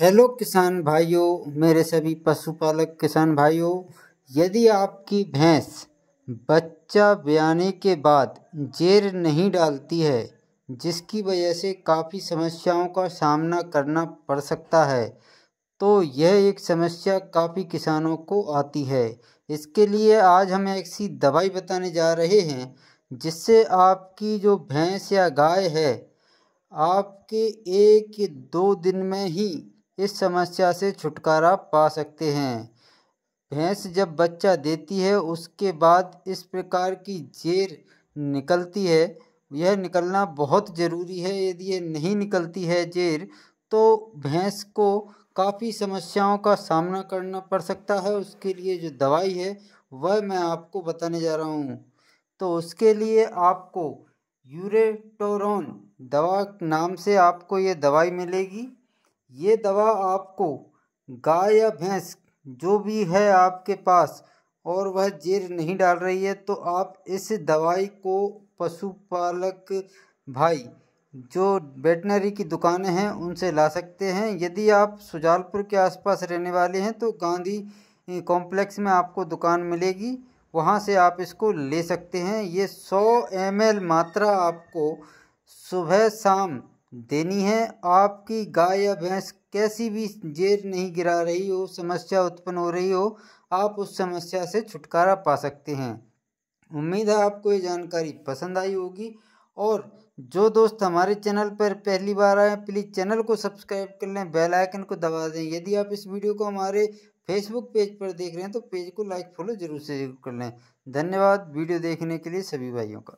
hello किसान भाइयों मेरे सभी पशुपालक किसान भाइयों यदि आपकी भैंस बच्चा ब्याने के बाद जेर नहीं डालती है जिसकी वजह से काफ़ी समस्याओं का सामना करना पड़ सकता है तो यह एक समस्या काफ़ी किसानों को आती है इसके लिए आज हम एक सी दवाई बताने जा रहे हैं जिससे आपकी जो भैंस या गाय है आपके एक दो दिन में ही इस समस्या से छुटकारा पा सकते हैं भैंस जब बच्चा देती है उसके बाद इस प्रकार की जेर निकलती है यह निकलना बहुत ज़रूरी है यदि ये नहीं निकलती है जेर तो भैंस को काफ़ी समस्याओं का सामना करना पड़ सकता है उसके लिए जो दवाई है वह मैं आपको बताने जा रहा हूँ तो उसके लिए आपको यूरेटोरॉन दवा नाम से आपको ये दवाई मिलेगी ये दवा आपको गाय या भैंस जो भी है आपके पास और वह जेर नहीं डाल रही है तो आप इस दवाई को पशुपालक भाई जो वेटनरी की दुकानें हैं उनसे ला सकते हैं यदि आप सुजालपुर के आसपास रहने वाले हैं तो गांधी कॉम्प्लेक्स में आपको दुकान मिलेगी वहां से आप इसको ले सकते हैं ये 100 एम मात्रा आपको सुबह शाम देनी है आपकी गाय या भैंस कैसी भी जेर नहीं गिरा रही हो समस्या उत्पन्न हो रही हो आप उस समस्या से छुटकारा पा सकते हैं उम्मीद है आपको ये जानकारी पसंद आई होगी और जो दोस्त हमारे चैनल पर पहली बार आए प्लीज़ चैनल को सब्सक्राइब कर लें बेल आइकन को दबा दें यदि आप इस वीडियो को हमारे फेसबुक पेज पर देख रहे हैं तो पेज को लाइक फॉलो जरूर से जरूर कर लें धन्यवाद वीडियो देखने के लिए सभी भाइयों का